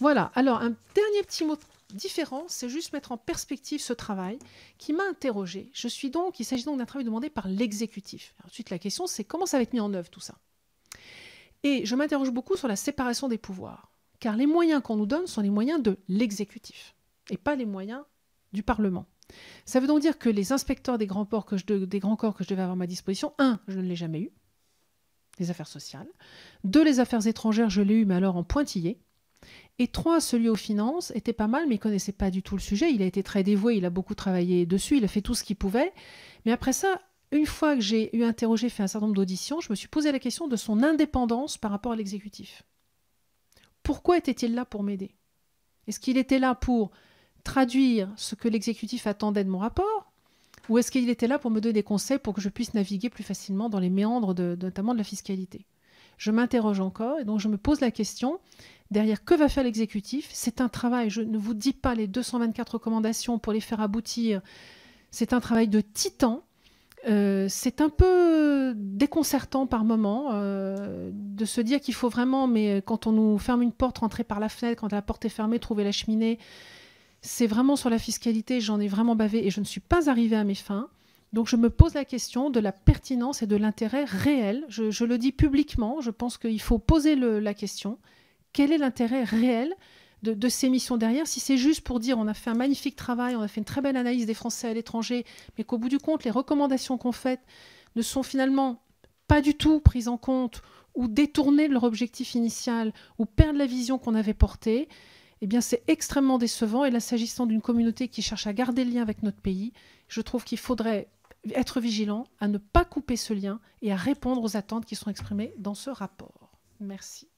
Voilà, alors un dernier petit mot différent, c'est juste mettre en perspective ce travail qui m'a interrogé. Je suis donc, il s'agit donc d'un travail demandé par l'exécutif. Ensuite, la question, c'est comment ça va être mis en œuvre tout ça Et je m'interroge beaucoup sur la séparation des pouvoirs, car les moyens qu'on nous donne sont les moyens de l'exécutif et pas les moyens du Parlement. Ça veut donc dire que les inspecteurs des grands, ports que des grands corps que je devais avoir à ma disposition, un, je ne l'ai jamais eu, les affaires sociales, deux, les affaires étrangères, je l'ai eu, mais alors en pointillé, et trois, celui aux finances, était pas mal, mais il connaissait pas du tout le sujet. Il a été très dévoué, il a beaucoup travaillé dessus, il a fait tout ce qu'il pouvait. Mais après ça, une fois que j'ai eu interrogé, fait un certain nombre d'auditions, je me suis posé la question de son indépendance par rapport à l'exécutif. Pourquoi était-il là pour m'aider Est-ce qu'il était là pour traduire ce que l'exécutif attendait de mon rapport Ou est-ce qu'il était là pour me donner des conseils pour que je puisse naviguer plus facilement dans les méandres notamment de la fiscalité je m'interroge encore et donc je me pose la question derrière que va faire l'exécutif C'est un travail, je ne vous dis pas les 224 recommandations pour les faire aboutir, c'est un travail de titan. Euh, c'est un peu déconcertant par moment euh, de se dire qu'il faut vraiment, mais quand on nous ferme une porte, rentrer par la fenêtre, quand la porte est fermée, trouver la cheminée. C'est vraiment sur la fiscalité, j'en ai vraiment bavé et je ne suis pas arrivée à mes fins. Donc je me pose la question de la pertinence et de l'intérêt réel. Je, le dis publiquement, je pense qu'il faut poser la question. Quel est l'intérêt réel de, ces missions derrière Si c'est juste pour dire on a fait un magnifique travail, on a fait une très belle analyse des Français à l'étranger, mais qu'au bout du compte, les recommandations qu'on fait ne sont finalement pas du tout prises en compte ou détournées de leur objectif initial ou perdent la vision qu'on avait portée, eh bien c'est extrêmement décevant. Et là, s'agissant d'une communauté qui cherche à garder le lien avec notre pays, je trouve qu'il faudrait être vigilant, à ne pas couper ce lien et à répondre aux attentes qui sont exprimées dans ce rapport. Merci.